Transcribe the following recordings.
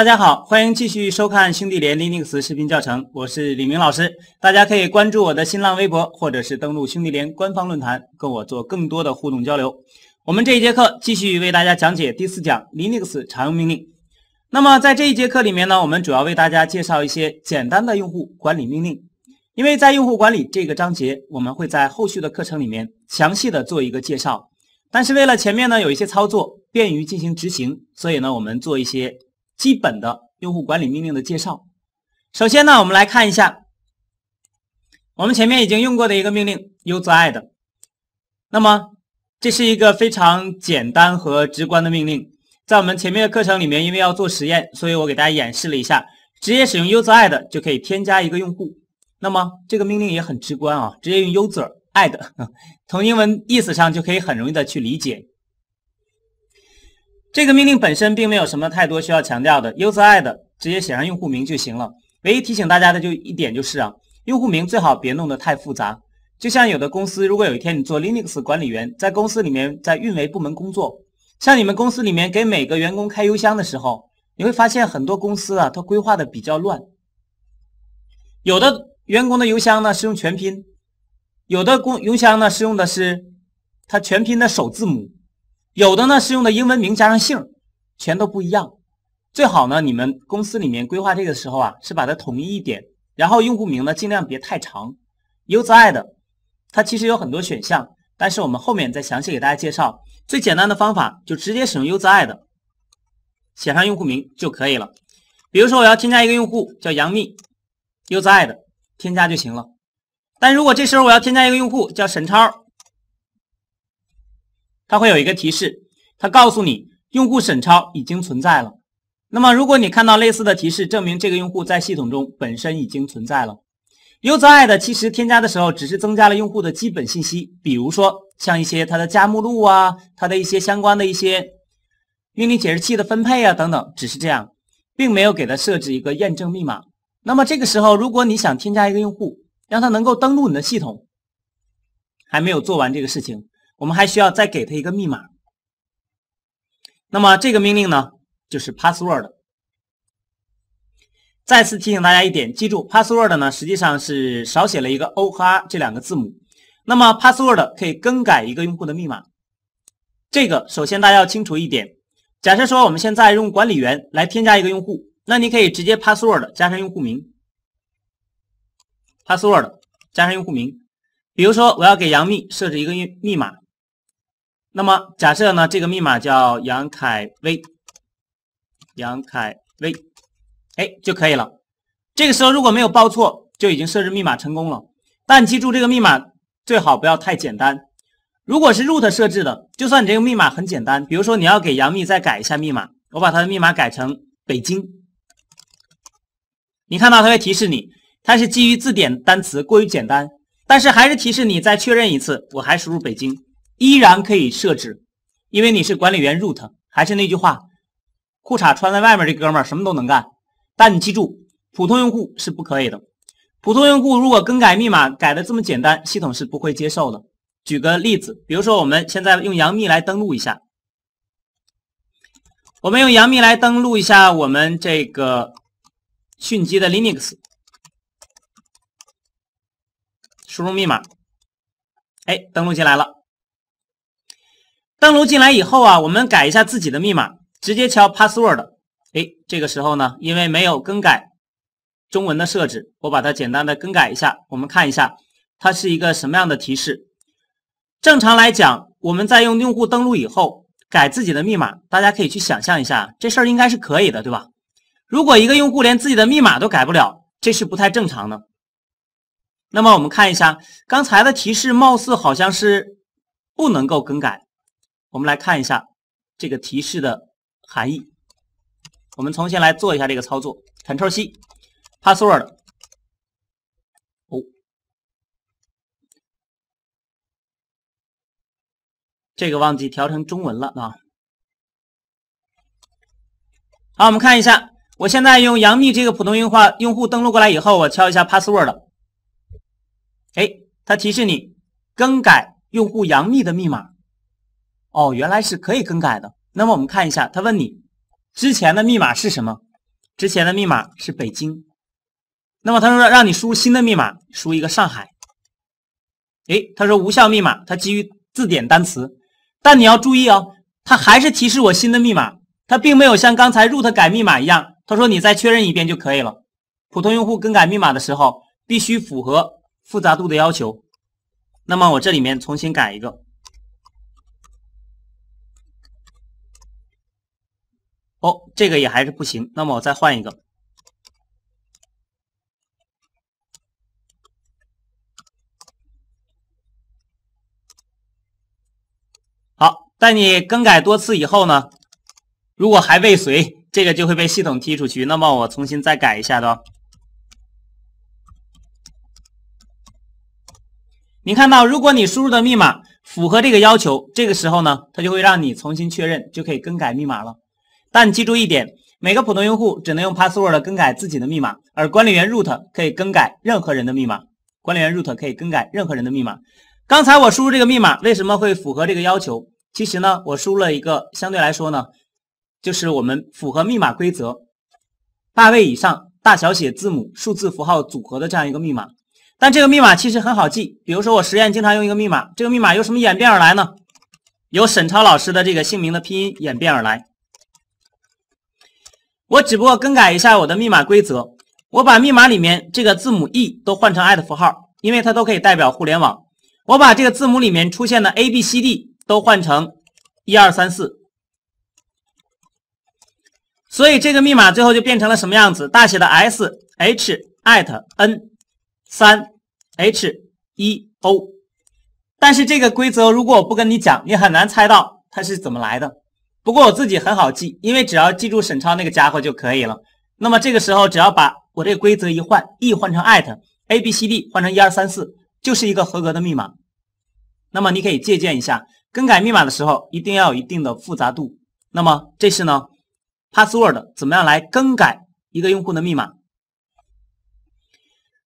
大家好，欢迎继续收看兄弟连 Linux 视频教程，我是李明老师。大家可以关注我的新浪微博，或者是登录兄弟连官方论坛，跟我做更多的互动交流。我们这一节课继续为大家讲解第四讲 Linux 常用命令。那么在这一节课里面呢，我们主要为大家介绍一些简单的用户管理命令，因为在用户管理这个章节，我们会在后续的课程里面详细的做一个介绍。但是为了前面呢有一些操作，便于进行执行，所以呢我们做一些。基本的用户管理命令的介绍。首先呢，我们来看一下我们前面已经用过的一个命令 user add。那么这是一个非常简单和直观的命令。在我们前面的课程里面，因为要做实验，所以我给大家演示了一下，直接使用 user add 就可以添加一个用户。那么这个命令也很直观啊，直接用 user add，从英文意思上就可以很容易的去理解。这个命令本身并没有什么太多需要强调的 u s e id 直接写上用户名就行了。唯一提醒大家的就一点就是啊，用户名最好别弄得太复杂。就像有的公司，如果有一天你做 Linux 管理员，在公司里面在运维部门工作，像你们公司里面给每个员工开邮箱的时候，你会发现很多公司啊，它规划的比较乱。有的员工的邮箱呢是用全拼，有的公邮箱呢是用的是它全拼的首字母。有的呢是用的英文名加上姓儿，全都不一样。最好呢，你们公司里面规划这个时候啊，是把它统一一点。然后用户名呢，尽量别太长。u z i 的，它其实有很多选项，但是我们后面再详细给大家介绍。最简单的方法就直接使用 u z i 的，写上用户名就可以了。比如说我要添加一个用户叫杨幂 u z i 的添加就行了。但如果这时候我要添加一个用户叫沈超。它会有一个提示，它告诉你用户沈超已经存在了。那么，如果你看到类似的提示，证明这个用户在系统中本身已经存在了。User ID 其实添加的时候只是增加了用户的基本信息，比如说像一些它的加目录啊，它的一些相关的一些命令解释器的分配啊等等，只是这样，并没有给它设置一个验证密码。那么这个时候，如果你想添加一个用户，让他能够登录你的系统，还没有做完这个事情。我们还需要再给他一个密码。那么这个命令呢，就是 password。再次提醒大家一点，记住 password 呢实际上是少写了一个 o 和 r 这两个字母。那么 password 可以更改一个用户的密码，这个首先大家要清楚一点。假设说我们现在用管理员来添加一个用户，那你可以直接 password 加上用户名，password 加上用户名。比如说我要给杨幂设置一个密密码。那么假设呢，这个密码叫杨凯威，杨凯威，哎就可以了。这个时候如果没有报错，就已经设置密码成功了。但记住这个密码最好不要太简单。如果是 root 设置的，就算你这个密码很简单，比如说你要给杨幂再改一下密码，我把她的密码改成北京。你看到它会提示你，它是基于字典单词过于简单，但是还是提示你再确认一次，我还输入北京。依然可以设置，因为你是管理员 root。还是那句话，裤衩穿在外面这哥们儿什么都能干，但你记住，普通用户是不可以的。普通用户如果更改密码改的这么简单，系统是不会接受的。举个例子，比如说我们现在用杨幂来登录一下，我们用杨幂来登录一下我们这个迅疾的 Linux，输入密码，哎，登录进来了。登录进来以后啊，我们改一下自己的密码，直接敲 password。哎，这个时候呢，因为没有更改中文的设置，我把它简单的更改一下。我们看一下，它是一个什么样的提示？正常来讲，我们在用用户登录以后改自己的密码，大家可以去想象一下，这事儿应该是可以的，对吧？如果一个用户连自己的密码都改不了，这是不太正常的。那么我们看一下刚才的提示，貌似好像是不能够更改。我们来看一下这个提示的含义。我们重新来做一下这个操作，Ctrl+C，password，哦，这个忘记调成中文了啊。好，我们看一下，我现在用杨幂这个普通用户用户登录过来以后，我敲一下 password，哎，它提示你更改用户杨幂的密码。哦，原来是可以更改的。那么我们看一下，他问你之前的密码是什么？之前的密码是北京。那么他说让你输入新的密码，输一个上海。哎，他说无效密码，它基于字典单词。但你要注意哦，它还是提示我新的密码，它并没有像刚才 root 改密码一样，他说你再确认一遍就可以了。普通用户更改密码的时候，必须符合复杂度的要求。那么我这里面重新改一个。哦，这个也还是不行。那么我再换一个。好，在你更改多次以后呢，如果还未遂，这个就会被系统踢出去。那么我重新再改一下的。你看到，如果你输入的密码符合这个要求，这个时候呢，它就会让你重新确认，就可以更改密码了。但记住一点，每个普通用户只能用 password 更改自己的密码，而管理员 root 可以更改任何人的密码。管理员 root 可以更改任何人的密码。刚才我输入这个密码为什么会符合这个要求？其实呢，我输入了一个相对来说呢，就是我们符合密码规则，八位以上大小写字母、数字符号组合的这样一个密码。但这个密码其实很好记，比如说我实验经常用一个密码，这个密码由什么演变而来呢？由沈超老师的这个姓名的拼音演变而来。我只不过更改一下我的密码规则，我把密码里面这个字母 e 都换成艾特符号，因为它都可以代表互联网。我把这个字母里面出现的 a b c d 都换成一二三四，所以这个密码最后就变成了什么样子？大写的 s h at n 三 h 一 o。但是这个规则如果我不跟你讲，你很难猜到它是怎么来的。不过我自己很好记，因为只要记住沈超那个家伙就可以了。那么这个时候，只要把我这个规则一换，e 换成 at，a b c d 换成一二三四，就是一个合格的密码。那么你可以借鉴一下，更改密码的时候一定要有一定的复杂度。那么这是呢，password 怎么样来更改一个用户的密码？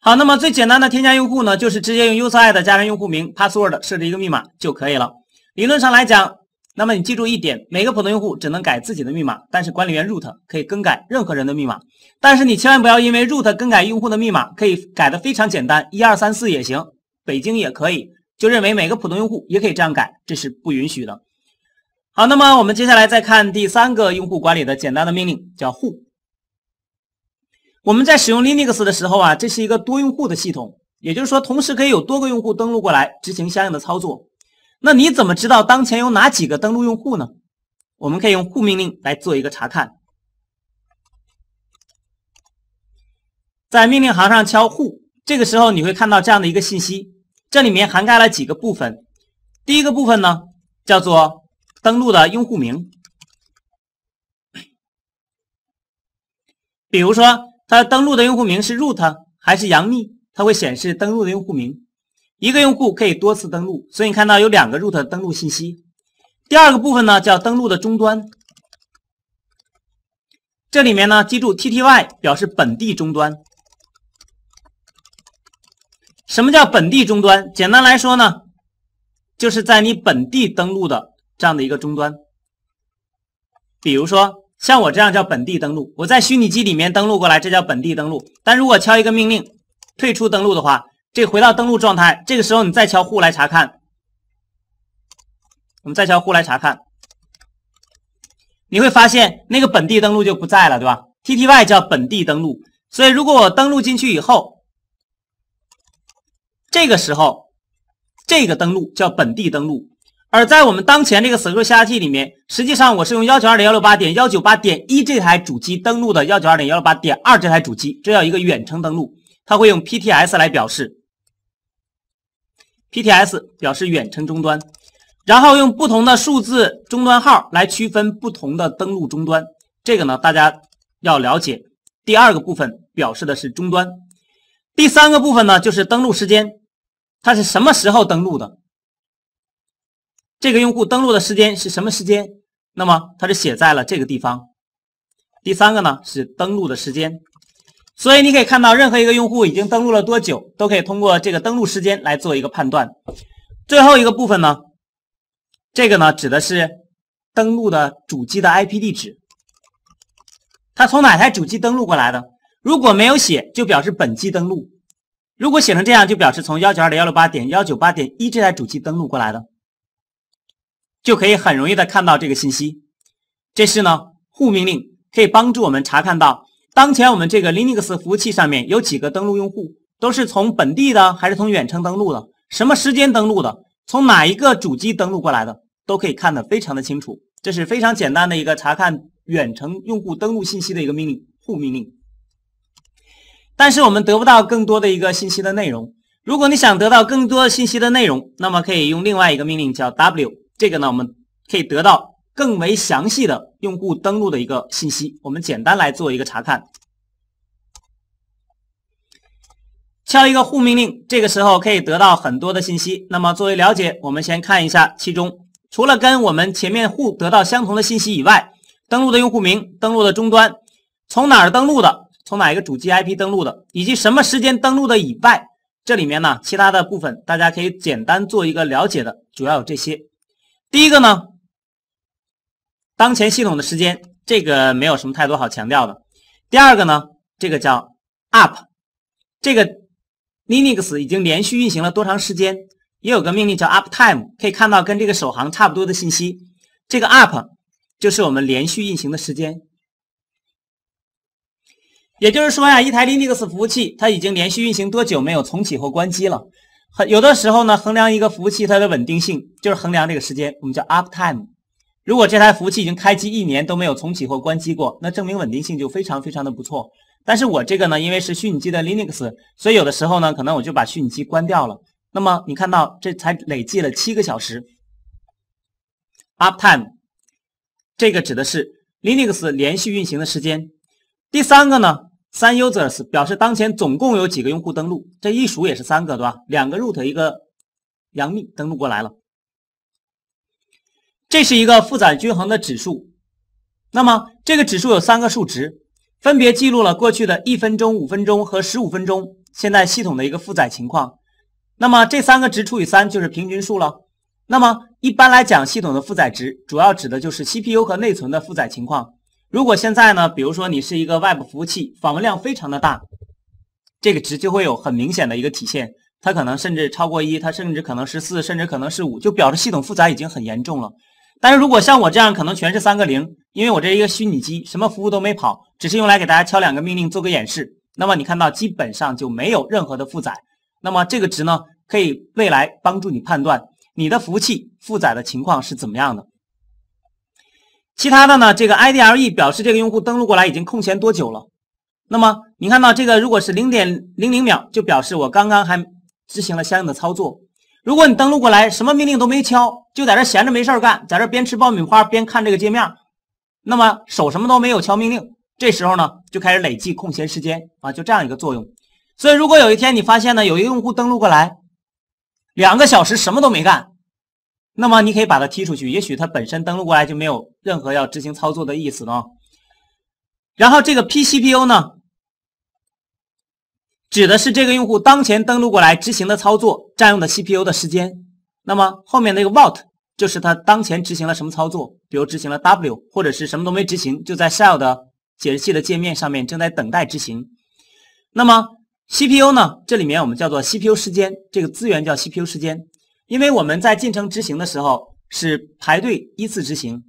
好，那么最简单的添加用户呢，就是直接用 user add 加上用户名，password 设置一个密码就可以了。理论上来讲。那么你记住一点，每个普通用户只能改自己的密码，但是管理员 root 可以更改任何人的密码。但是你千万不要因为 root 更改用户的密码，可以改的非常简单，一二三四也行，北京也可以，就认为每个普通用户也可以这样改，这是不允许的。好，那么我们接下来再看第三个用户管理的简单的命令，叫 who。我们在使用 Linux 的时候啊，这是一个多用户的系统，也就是说，同时可以有多个用户登录过来执行相应的操作。那你怎么知道当前有哪几个登录用户呢？我们可以用 who 命令来做一个查看，在命令行上敲 who，这个时候你会看到这样的一个信息，这里面涵盖了几个部分，第一个部分呢叫做登录的用户名，比如说他登录的用户名是 root 还是杨幂，它会显示登录的用户名。一个用户可以多次登录，所以你看到有两个 root 登录信息。第二个部分呢叫登录的终端，这里面呢记住 TTY 表示本地终端。什么叫本地终端？简单来说呢，就是在你本地登录的这样的一个终端。比如说像我这样叫本地登录，我在虚拟机里面登录过来，这叫本地登录。但如果敲一个命令退出登录的话，可以回到登录状态，这个时候你再敲户来查看，我们再敲户来查看，你会发现那个本地登录就不在了，对吧？TTY 叫本地登录。所以如果我登录进去以后，这个时候这个登录叫本地登录，而在我们当前这个 ssh 客户里面，实际上我是用192.168.198.1这台主机登录的192.168.2这台主机，这叫一个远程登录，它会用 pts 来表示。PTS 表示远程终端，然后用不同的数字终端号来区分不同的登录终端。这个呢，大家要了解。第二个部分表示的是终端，第三个部分呢就是登录时间，它是什么时候登录的？这个用户登录的时间是什么时间？那么它是写在了这个地方。第三个呢是登录的时间。所以你可以看到，任何一个用户已经登录了多久，都可以通过这个登录时间来做一个判断。最后一个部分呢，这个呢指的是登录的主机的 IP 地址，它从哪台主机登录过来的？如果没有写，就表示本机登录；如果写成这样，就表示从幺九二零幺六八点幺九八点一这台主机登录过来的，就可以很容易的看到这个信息。这是呢户命令可以帮助我们查看到。当前我们这个 Linux 服务器上面有几个登录用户，都是从本地的还是从远程登录的？什么时间登录的？从哪一个主机登录过来的？都可以看得非常的清楚。这是非常简单的一个查看远程用户登录信息的一个命令，who 命令。但是我们得不到更多的一个信息的内容。如果你想得到更多信息的内容，那么可以用另外一个命令叫 w，这个呢我们可以得到。更为详细的用户登录的一个信息，我们简单来做一个查看。敲一个 who 命令，这个时候可以得到很多的信息。那么作为了解，我们先看一下其中，除了跟我们前面 who 得到相同的信息以外，登录的用户名、登录的终端、从哪儿登录的、从哪一个主机 IP 登录的，以及什么时间登录的以外，这里面呢其他的部分大家可以简单做一个了解的，主要有这些。第一个呢。当前系统的时间，这个没有什么太多好强调的。第二个呢，这个叫 up，这个 Linux 已经连续运行了多长时间？也有个命令叫 uptime，可以看到跟这个首行差不多的信息。这个 up 就是我们连续运行的时间，也就是说呀，一台 Linux 服务器它已经连续运行多久没有重启或关机了？有的时候呢，衡量一个服务器它的稳定性就是衡量这个时间，我们叫 uptime。如果这台服务器已经开机一年都没有重启或关机过，那证明稳定性就非常非常的不错。但是我这个呢，因为是虚拟机的 Linux，所以有的时候呢，可能我就把虚拟机关掉了。那么你看到这才累计了七个小时，Up time 这个指的是 Linux 连续运行的时间。第三个呢，三 users 表示当前总共有几个用户登录，这一数也是三个，对吧？两个 root，一个杨幂登录过来了。这是一个负载均衡的指数，那么这个指数有三个数值，分别记录了过去的一分钟、五分钟和十五分钟现在系统的一个负载情况。那么这三个值除以三就是平均数了。那么一般来讲，系统的负载值主要指的就是 CPU 和内存的负载情况。如果现在呢，比如说你是一个 Web 服务器，访问量非常的大，这个值就会有很明显的一个体现。它可能甚至超过一，它甚至可能十四，甚至可能是五，就表示系统负载已经很严重了。但是如果像我这样，可能全是三个零，因为我这一个虚拟机什么服务都没跑，只是用来给大家敲两个命令做个演示。那么你看到，基本上就没有任何的负载。那么这个值呢，可以未来帮助你判断你的服务器负载的情况是怎么样的。其他的呢，这个 IDLE 表示这个用户登录过来已经空闲多久了。那么你看到这个，如果是零点零零秒，就表示我刚刚还执行了相应的操作。如果你登录过来，什么命令都没敲，就在这闲着没事干，在这边吃爆米花边看这个界面，那么手什么都没有敲命令，这时候呢就开始累计空闲时间啊，就这样一个作用。所以如果有一天你发现呢，有一个用户登录过来，两个小时什么都没干，那么你可以把他踢出去，也许他本身登录过来就没有任何要执行操作的意思呢。然后这个 PCPU 呢？指的是这个用户当前登录过来执行的操作占用的 CPU 的时间。那么后面那个 what 就是他当前执行了什么操作，比如执行了 w 或者是什么都没执行，就在 shell 的解释器的界面上面正在等待执行。那么 CPU 呢，这里面我们叫做 CPU 时间，这个资源叫 CPU 时间，因为我们在进程执行的时候是排队依次执行，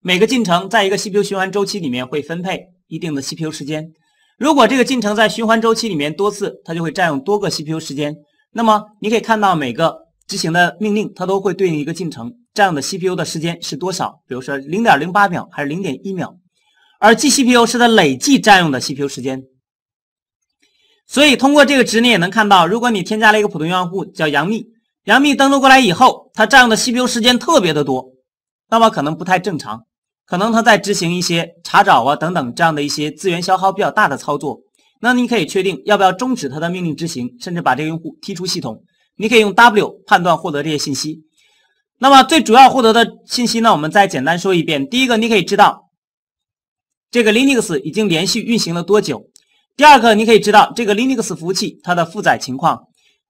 每个进程在一个 CPU 循环周期里面会分配一定的 CPU 时间。如果这个进程在循环周期里面多次，它就会占用多个 CPU 时间。那么你可以看到每个执行的命令，它都会对应一个进程占用的 CPU 的时间是多少，比如说零点零八秒还是零点一秒，而 g CPU 是它累计占用的 CPU 时间。所以通过这个值，你也能看到，如果你添加了一个普通用户叫杨幂，杨幂登录过来以后，它占用的 CPU 时间特别的多，那么可能不太正常。可能他在执行一些查找啊等等这样的一些资源消耗比较大的操作，那你可以确定要不要终止他的命令执行，甚至把这个用户踢出系统。你可以用 W 判断获得这些信息。那么最主要获得的信息呢，我们再简单说一遍：第一个，你可以知道这个 Linux 已经连续运行了多久；第二个，你可以知道这个 Linux 服务器它的负载情况；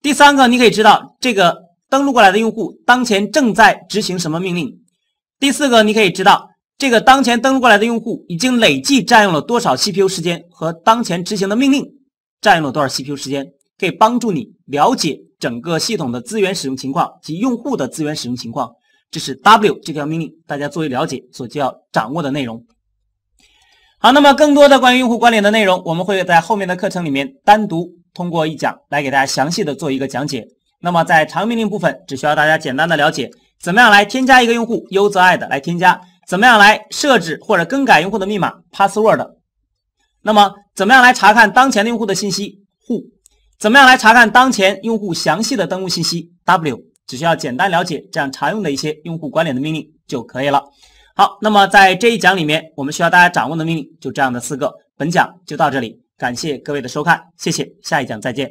第三个，你可以知道这个登录过来的用户当前正在执行什么命令；第四个，你可以知道。这个当前登录过来的用户已经累计占用了多少 CPU 时间和当前执行的命令占用了多少 CPU 时间，可以帮助你了解整个系统的资源使用情况及用户的资源使用情况。这是 W 这条命令，大家作为了解所就要掌握的内容。好，那么更多的关于用户关联的内容，我们会在后面的课程里面单独通过一讲来给大家详细的做一个讲解。那么在长命令部分，只需要大家简单的了解怎么样来添加一个用户 u s e r a d 来添加。怎么样来设置或者更改用户的密码 password？那么怎么样来查看当前的用户的信息 who？怎么样来查看当前用户详细的登录信息 w？只需要简单了解这样常用的一些用户关联的命令就可以了。好，那么在这一讲里面，我们需要大家掌握的命令就这样的四个。本讲就到这里，感谢各位的收看，谢谢，下一讲再见。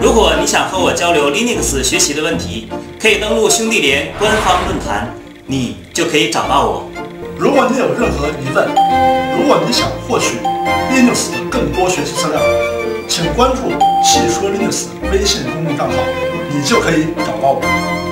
如果你想和我交流 Linux 学习的问题，可以登录兄弟连官方论坛。你就可以找到我。如果你有任何疑问，如果你想获取 Linux 的更多学习资料，请关注“细说 Linux” 微信公众账号，你就可以找到我。